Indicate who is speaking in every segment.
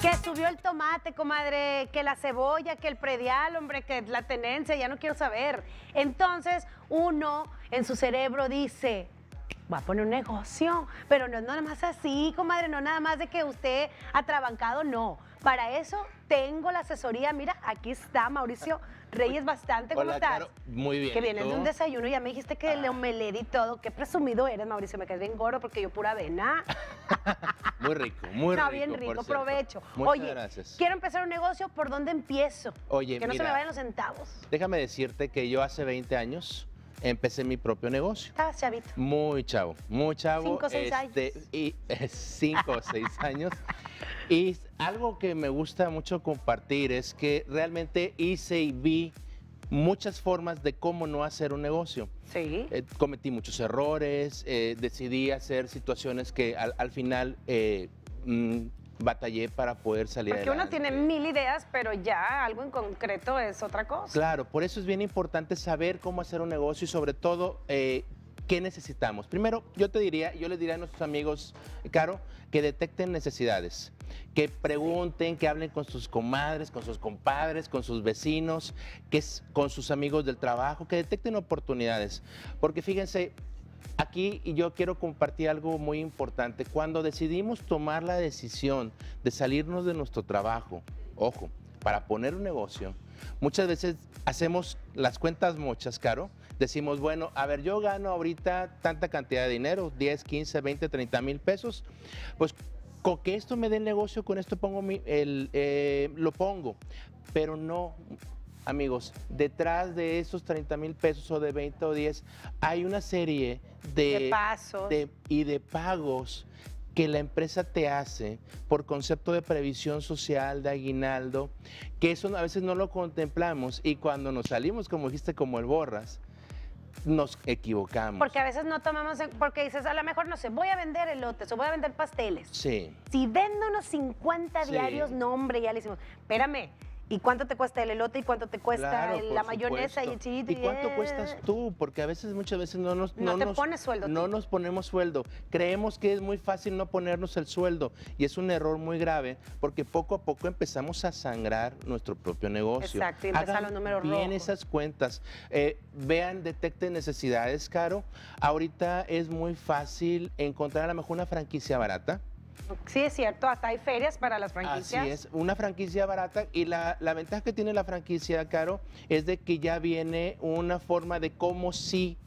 Speaker 1: Que subió el tomate, comadre, que la cebolla, que el predial, hombre, que la tenencia, ya no quiero saber. Entonces, uno en su cerebro dice, voy a poner un negocio, pero no es nada más así, comadre, no nada más de que usted ha trabancado, no. Para eso tengo la asesoría. Mira, aquí está Mauricio Reyes bastante. ¿Cómo estás? Muy bien. Que vienes de un desayuno, ya me dijiste que Leo le di todo. Qué presumido eres, Mauricio. Me quedé bien gordo porque yo pura avena.
Speaker 2: muy rico, muy rico. Está bien rico, provecho. Muchas Oye, quiero
Speaker 1: empezar un negocio, ¿por dónde empiezo?
Speaker 2: Oye, Que no se me vayan los centavos. Déjame decirte que yo hace 20 años empecé mi propio negocio. Muy chavo, muy chavo. Cinco o seis este, años. Y, eh, cinco o seis años. Y algo que me gusta mucho compartir es que realmente hice y vi muchas formas de cómo no hacer un negocio. Sí. Eh, cometí muchos errores, eh, decidí hacer situaciones que al, final mm, batallé para poder salir Porque uno tiene
Speaker 1: mil ideas, pero ya algo en concreto es otra cosa.
Speaker 2: Claro, por eso es bien importante saber cómo hacer un negocio y sobre todo eh, qué necesitamos. Primero, yo te diría, yo les diría a nuestros amigos, Caro, que detecten necesidades, que pregunten, que hablen con sus comadres, con sus compadres, con sus vecinos, que es, con sus amigos del trabajo, que detecten oportunidades. Porque fíjense, Aquí yo quiero compartir algo muy importante. Cuando decidimos tomar la decisión de salirnos de nuestro trabajo, ojo, para poner un negocio, muchas veces hacemos las cuentas muchas Caro. Decimos, bueno, a ver, yo gano ahorita tanta cantidad de dinero, 10, 15, 20, 30 mil pesos. Pues con que esto me dé el negocio, con esto pongo el, eh, lo pongo. Pero no, amigos, detrás de esos 30 mil pesos o de 20 o 10, hay una serie de, de pasos y de pagos que la empresa te hace por concepto de previsión social, de aguinaldo, que eso a veces no lo contemplamos y cuando nos salimos, como dijiste, como el borras, nos equivocamos.
Speaker 1: Porque a veces no tomamos, porque dices, a lo mejor, no sé, voy a vender elotes o voy a vender pasteles. Sí. Si vendo unos 50 diarios, no hombre, ya le hicimos, espérame, ¿Y cuánto te cuesta el elote y cuánto te cuesta la mayonesa y el chilito? ¿Y cuánto cuestas
Speaker 2: tú? Porque a veces, muchas veces no nos... No, nos, sueldo. No nos ponemos sueldo. Creemos que es muy fácil no ponernos el sueldo y es un error muy grave porque poco a poco empezamos a sangrar nuestro propio negocio. Exacto, y los números bien esas cuentas. Eh, vean, detecten necesidades, Caro. Ahorita es muy fácil encontrar a lo mejor una franquicia barata.
Speaker 1: Sí, es cierto, hasta hay ferias para las franquicias. Así es,
Speaker 2: una franquicia barata y la, ventaja que tiene la franquicia, Caro, es de que ya viene una forma de cómo sí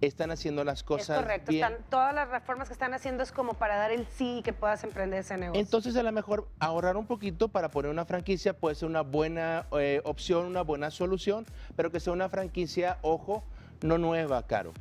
Speaker 2: están haciendo las cosas. Es correcto,
Speaker 1: todas las reformas que están haciendo es como para dar el sí y que puedas emprender ese negocio.
Speaker 2: Entonces, a lo mejor ahorrar un poquito para poner una franquicia puede ser una buena eh, opción, una buena solución, pero que sea una franquicia, ojo, no nueva, Caro.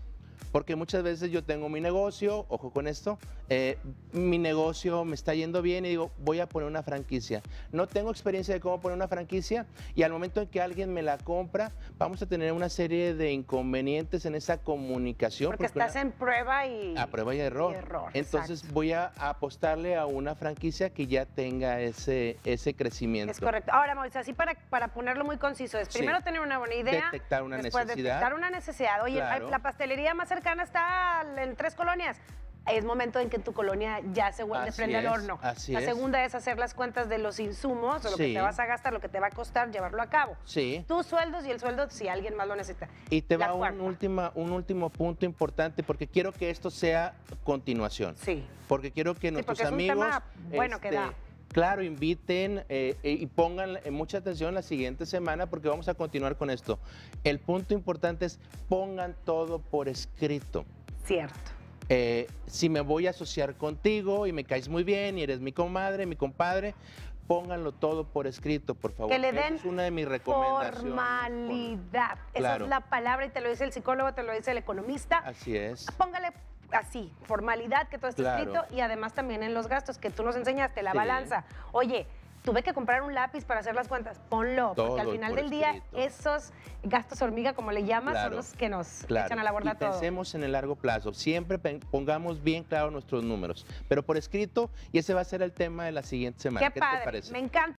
Speaker 2: Porque muchas veces yo tengo mi negocio, ojo con esto, eh, mi negocio me está yendo bien y digo, voy a poner una franquicia. No tengo experiencia de cómo poner una franquicia y al momento en que alguien me la compra, vamos a tener una serie de inconvenientes en esa comunicación. Porque, estás
Speaker 1: en prueba y... A
Speaker 2: prueba y error. Entonces voy a apostarle a una franquicia que ya tenga ese, ese crecimiento. Es correcto.
Speaker 1: Ahora, Mauricio, así para, para ponerlo muy conciso, es primero tener una buena idea. Detectar una necesidad. Detectar una necesidad. Oye, la pastelería más cercana está en tres colonias es momento en que tu colonia ya se vuelve prende es, el horno. la segunda es. hacer las cuentas de los insumos, lo que te vas a gastar, lo que te va a costar llevarlo a cabo. Sí. Tus sueldos y el sueldo si alguien más lo necesita.
Speaker 2: Y te va un, última, un último punto importante porque quiero que esto sea continuación. Sí. Porque quiero que nuestros amigos... bueno, este, Claro, inviten eh, y pongan eh, mucha atención la siguiente semana porque vamos a continuar con esto. El punto importante es pongan todo por escrito. Cierto. Eh, si me voy a asociar contigo y me caes muy bien y eres mi comadre, mi compadre, pónganlo todo por escrito, por favor. Que le den es una de mis recomendaciones.
Speaker 1: Formalidad. Esa es la palabra y te lo dice el psicólogo, te lo dice el economista. Así es. Póngale así, formalidad que todo esté escrito y además también en los gastos que tú nos enseñaste, la balanza. Oye, tuve que comprar un lápiz para hacer las cuentas. Ponlo, porque al final del día esos gastos hormiga, como le llamas, son los que nos echan a la borda Pensemos
Speaker 2: en el largo plazo. Siempre pongamos bien claro nuestros números, pero por escrito, y ese va a ser el tema de la siguiente semana. Qué, te parece? Me
Speaker 1: encanta.